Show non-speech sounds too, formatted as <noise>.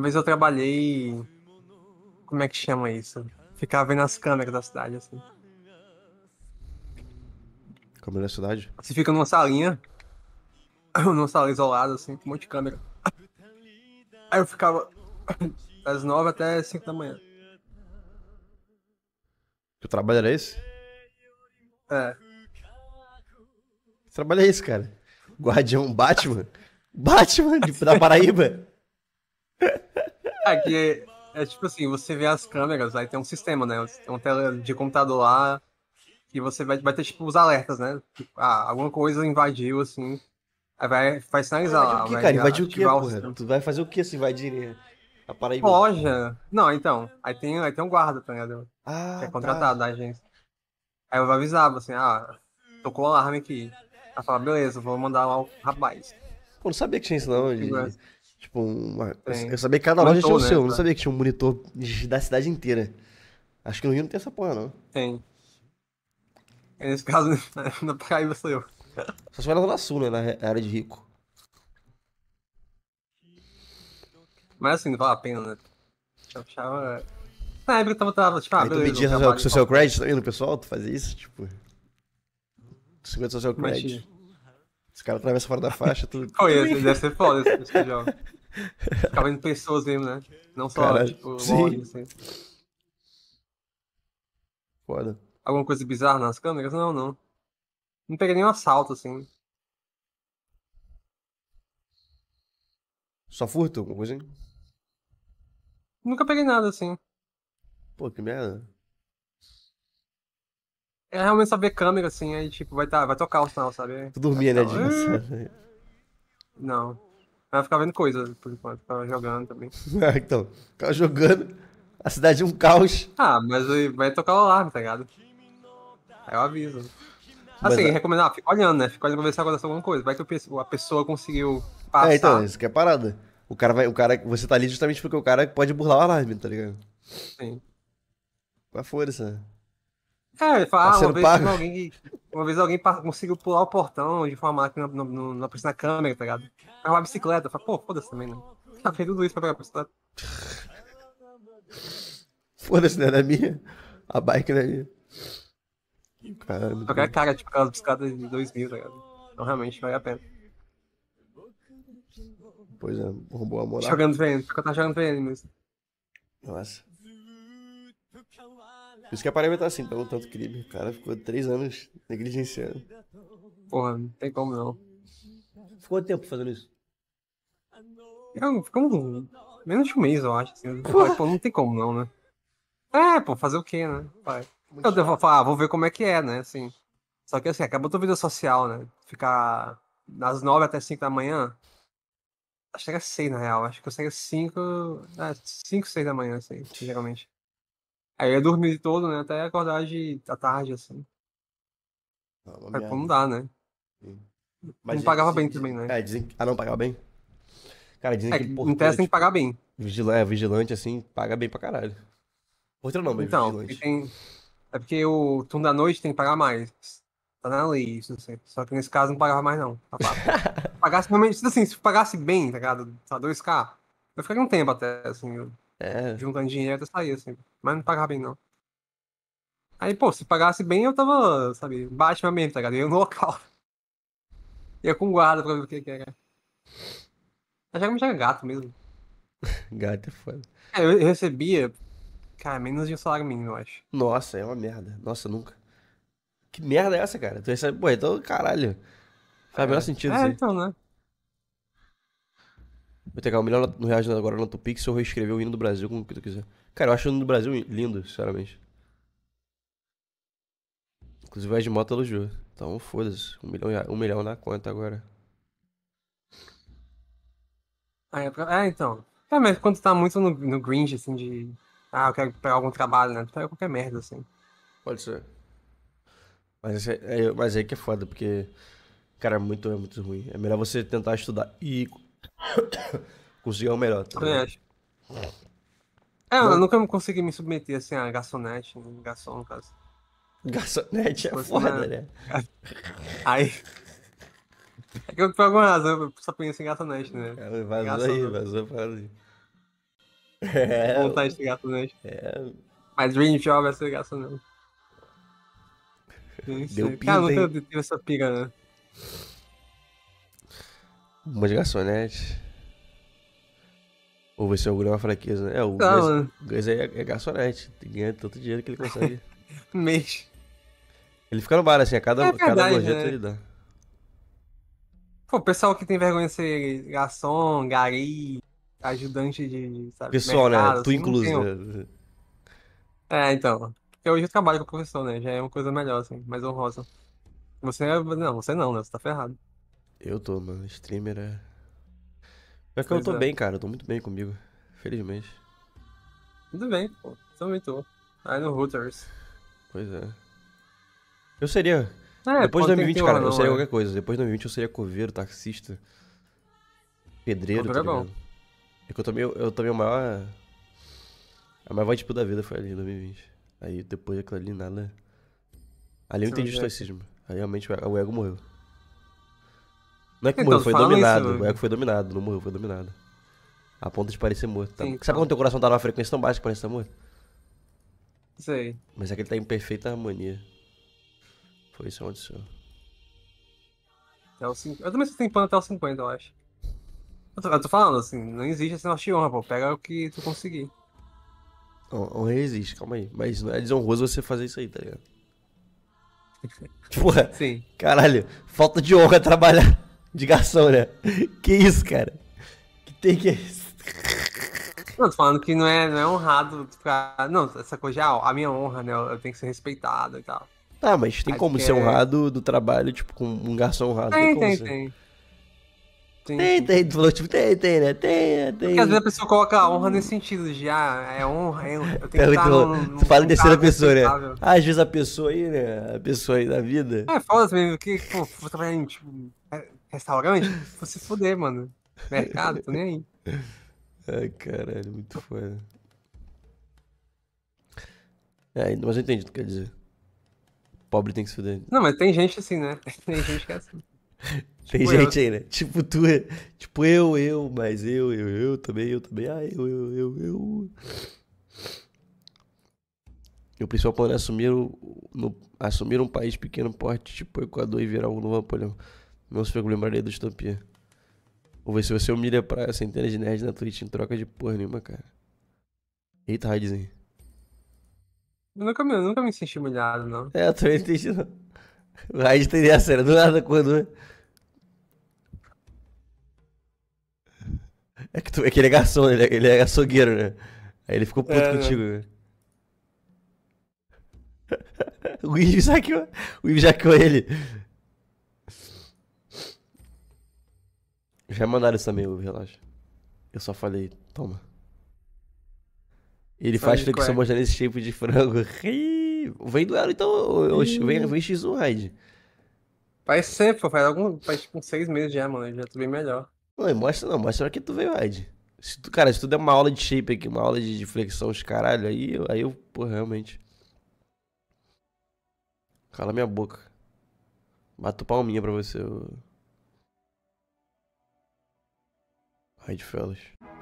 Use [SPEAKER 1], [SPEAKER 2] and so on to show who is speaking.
[SPEAKER 1] Uma
[SPEAKER 2] vez eu trabalhei. Como é que chama isso? Ficava vendo as câmeras da cidade, assim.
[SPEAKER 1] Câmera da cidade?
[SPEAKER 2] Você fica numa salinha. <coughs> Numa sala isolada, assim, com um monte de câmera. Aí eu ficava <coughs> das nove até cinco da manhã.
[SPEAKER 1] Que trabalho era esse? É. Que trabalho é esse, cara? Guardião Batman? Batman da Paraíba?
[SPEAKER 2] Aqui é, é tipo assim, você vê as câmeras, aí tem um sistema, né? Tem uma tela de computador lá que você vai, vai ter tipo os alertas, né? Tipo, ah, alguma coisa invadiu, assim. Aí vai, vai sinalizar lá. vai, cara, o que, porra?
[SPEAKER 1] Tu vai fazer o que se Vai né?
[SPEAKER 2] a Paraíba? Loja. Não, então. Aí tem, aí tem um guarda, tá ligado? Ah, que é tá. contratado tá. da agência. Aí eu avisar, assim, ah, tocou o alarme aqui. Aí falava, beleza, vou mandar lá o rapaz.
[SPEAKER 1] Pô, não sabia que tinha isso não, de... Tipo, Tipo, uma... eu sabia que cada loja tinha o seu. Né, não sabia que tinha um monitor da cidade inteira. Acho que no Rio não tem essa porra, não.
[SPEAKER 2] Tem. Nesse caso, <laughs> na Paraíba sou eu. Só se vai na Zona
[SPEAKER 1] Sul, né? Na área de rico.
[SPEAKER 2] Mas assim, não vale a pena, né? Eu achava. Na época eu tava, tava tipo, ah, Aí tu beleza, seu, social, social
[SPEAKER 1] credit também no pessoal? Tu fazia isso? Tipo. 50 social credit. Mas, os caras atravessam fora da faixa, tudo. Foi, <laughs> deve ser foda esse, esse jogo.
[SPEAKER 2] Ficava vendo pessoas mesmo, né? Não só, cara, tipo, sim. assim. Foda. Alguma coisa bizarra nas câmeras? Não, não. Não peguei nenhum assalto, assim.
[SPEAKER 1] Só furto, alguma coisa, hein?
[SPEAKER 2] Nunca peguei nada, assim.
[SPEAKER 1] Pô, que merda.
[SPEAKER 2] É realmente só ver câmera, assim, aí tipo, vai, tá, vai tocar o sinal, sabe? Tu dormia, né, então, Dinho? É. <laughs> Não. Vai ficar vendo coisa, por enquanto, ficava jogando também. ah, <laughs>
[SPEAKER 1] então, ficava jogando, a cidade é um caos.
[SPEAKER 2] Ah, mas vai tocar o alarme, tá ligado? Aí eu aviso. Assim, mas, recomendar, ah, fica olhando, né? Fica olhando pra ver se acontece alguma coisa. Vai que a pessoa conseguiu é, passar. É, então, isso
[SPEAKER 1] que é parada. O cara vai, o cara, você tá ali justamente porque o cara pode burlar o alarme, tá ligado? Sim. isso, força. É, ele fala, tá ah, uma vez, pago. alguém,
[SPEAKER 2] uma vez alguém conseguiu pular o portão de uma máquina no, no, na, câmera, tá ligado? Arrumar uma bicicleta, fala, pô, foda-se também, né? <laughs> Tá feito tudo isso pra pegar a bicicleta. <laughs>
[SPEAKER 1] Foda-se, né? não era é minha. A bike não é minha. Caramba. Qualquer
[SPEAKER 2] cara, tipo, aquelas bicicletas de 2000, tá ligado? Então realmente vale a pena.
[SPEAKER 1] Pois é, roubou a moral. Jogando VN, porque eu tava jogando VN mesmo. Nossa. Por isso que a Paraíba tá assim, pelo tanto crime. O cara ficou três anos negligenciando. Porra, não tem como não. Ficou tempo fazendo isso? Eu, ficamos menos
[SPEAKER 2] de um mês, eu acho. Assim. Pai, pô, não tem como não, né? É, pô, fazer o quê, né? Pai. eu devo falar, ah, vou ver como é que é, né? Assim. Só que assim, acabou tua vida social, né? Ficar das nove até cinco da manhã. Acho que era seis, na real. Acho que eu saio cinco. Ah, cinco, seis da manhã, assim, geralmente. Aí eu dormi todo, né? Até acordar de, à tarde, assim.
[SPEAKER 1] Não, é como dá, né? Mas não pagava bem também, né? É, dizem que... Ah, não pagava bem? Cara, dizem é, que porteiro... Em teste tem que pagar bem. Vigilante, é, vigilante, assim, paga bem pra caralho.
[SPEAKER 2] Outro não, mas então, vigilante. Tem... É porque o turno da noite tem que pagar mais. Tá na lei, isso não sei. Só que nesse caso não pagava mais, não. Tá pagasse realmente, <laughs> assim, se pagasse bem, tá ligado? Tá 2K, eu ficaria um tempo até, assim... Eu... É. Juntando dinheiro, saía assim Mas não pagava bem, não. Aí, pô, se pagasse bem, eu tava, sabe, Batman mesmo, tá ligado? Eu no local. <laughs> Ia com guarda pra ver o que que era. Achava que me chega gato mesmo.
[SPEAKER 1] <laughs> gato é foda. É, eu recebia, cara, menos de um salário mínimo, eu acho. Nossa, é uma merda. Nossa, nunca. Que merda é essa, cara? Tu recebe, pô, então, caralho. Faz o menor é. sentido. É, assim. então, né? Vou pegar um milhão no reagindo agora no Tupix ou reescrever o hino do Brasil como que tu quiser. Cara, eu acho o hino do Brasil lindo, sinceramente. Inclusive o de moto elogiou. Então foda-se. Um milhão, um milhão na conta agora.
[SPEAKER 2] Ah, é, pra... Ah, então. É, mas quando tu tá muito no, no gringe, assim, de. Ah, eu quero pegar algum trabalho, né? Tu pega qualquer merda, assim.
[SPEAKER 1] Pode ser. Mas, é, é, mas é aí que é foda, porque. Cara, é muito, é muito ruim. É melhor você tentar estudar. E <coughs> Cozinhão é melhor. Também tá acho.
[SPEAKER 2] É. é, eu nunca consegui me submeter assim a garçonete, né? garçom no caso.
[SPEAKER 1] Garçonete é Mas, foda, né? <laughs> Aí.
[SPEAKER 2] É que eu, por alguma razão eu só penso em garçonete, né? Cara, é, vazou garçom, aí,
[SPEAKER 1] vazou pra ali.
[SPEAKER 2] É. Vontade de garçonete. É. Mas Dream Job vai ser garçonete. Deu pica. Cara, nunca teve essa pica, né?
[SPEAKER 1] É é uma de garçonete. Ou vai ser alguma fraqueza, né? É, o Não, Gus, né? é, é garçonete. ganha tanto dinheiro que ele consegue. Mês. <laughs> Ele fica no bar, assim, a cada, é cada projeto né? ele dá.
[SPEAKER 2] Pô, o pessoal que tem vergonha de ser garçom, gari, ajudante de, sabe, Pessoal, né? mercado, né? Tu assim, né? É, então. Porque hoje eu trabalho com o professor, né? Já é uma coisa melhor, assim, mais honrosa.
[SPEAKER 1] Você é, não, você não, né? Você tá ferrado. Eu tô, mano. Streamer é. Mas que eu tô é. bem, cara. Eu tô muito bem comigo. Felizmente.
[SPEAKER 2] Tudo bem, pô. Também tô. Aí no Hooters.
[SPEAKER 1] Pois é. Eu seria. É, Depois de 2020, cara, não, eu seria é. qualquer coisa. Depois de 2020 eu seria coveiro, taxista, pedreiro. Tá é bom. É que eu tomei, eu tomei a maior. A maior tipo da vida foi ali em 2020. Aí depois aquilo ali, nada.
[SPEAKER 2] Ali eu Sim, entendi o estoicismo.
[SPEAKER 1] Aí realmente o ego morreu. Não é que então, morreu, foi dominado. Isso, é que foi dominado, não morreu, foi dominado. A ponta de parecer morto. Tá? Sim, Sabe então. quando teu coração tá numa frequência tão baixa que parece que tá morto? Sei. Mas é que ele tá em perfeita harmonia. Foi isso que aconteceu.
[SPEAKER 2] Até o cinco... Eu também só tenho pano até o 50, eu acho. Eu tô, eu tô falando, assim, não existe esse negócio de honra, pô. Pega o que tu conseguir.
[SPEAKER 1] Honra existe, calma aí. Mas não é desonroso você fazer isso aí, tá ligado? <laughs> Porra, Sim. caralho, falta de honra trabalhar de garçom, né? Que isso, cara? Que tem que
[SPEAKER 2] Não, tô falando que não é, não é honrado ficar. Não, essa coisa, é a minha honra, né? Eu tenho que ser respeitado e tal.
[SPEAKER 1] Tá, mas tem Acho como ser é... honrado do trabalho, tipo, com um garçom honrado. Tem, tem, tem, tem. Tem, Tu falou, tipo, tem, tem, né? Tem, é, é tem. Porque às vezes a
[SPEAKER 2] pessoa coloca a honra nesse sentido de, ah, é honra, é, Eu tenho que estar no, no, Tu fala em terceira pessoa, né? Ah,
[SPEAKER 1] às vezes a pessoa aí, né? A pessoa aí da vida.
[SPEAKER 2] É, foda-se mesmo, que, pô, vou trabalhar em, tipo Restaurante? Vou se fuder, mano. Mercado, tô nem aí.
[SPEAKER 1] <laughs> Ai, caralho, muito foda. É, mas eu entendi o que quer dizer. Pobre tem que se fuder.
[SPEAKER 2] Não, mas tem gente assim, né? <laughs> Tem gente que é assim. <laughs>
[SPEAKER 1] tem tipo gente eu. aí, né? Tipo tu, é, tipo eu, eu, mas eu, eu, eu também, eu também, ah, eu, eu, eu, eu. E o principal plano é assumir, o, no, assumir um país pequeno porte, tipo o Equador, e virar um novo Napoleão não se fica lembrarei do Distopia. Ou ver se você humilha pra centenas de nerds na Twitch em troca de porra nenhuma, cara. Eita, Raidzinho.
[SPEAKER 2] Eu nunca, me, eu nunca me senti humilhado, não. É, eu também não entendi,
[SPEAKER 1] não. O Raid teria a era do nada quando... É? é que, tu, é que ele é garçom, ele é, ele é açougueiro, né? Aí ele ficou puto é, né? contigo, né? <laughs> O Ives saqueou. o Ives hackeou ele. Já mandaram isso também, o relaxa. Eu só falei, toma. Ele faz flexão é? mostrando esse shape de frango. <laughs> Vem do elo, então. Vem, vem X1 Ride. Faz sempre, pô. Faz, algum, faz tipo uns seis meses já, mano. Já tô tá bem melhor. Não, mostra não. Mostra que tu veio Ride. Se tu, cara, se tu der uma aula de shape aqui, uma aula de, de flexão, os caralho, aí, aí eu, pô, realmente. Cala minha boca. Bato palminha pra você. Eu... Vai de fellas.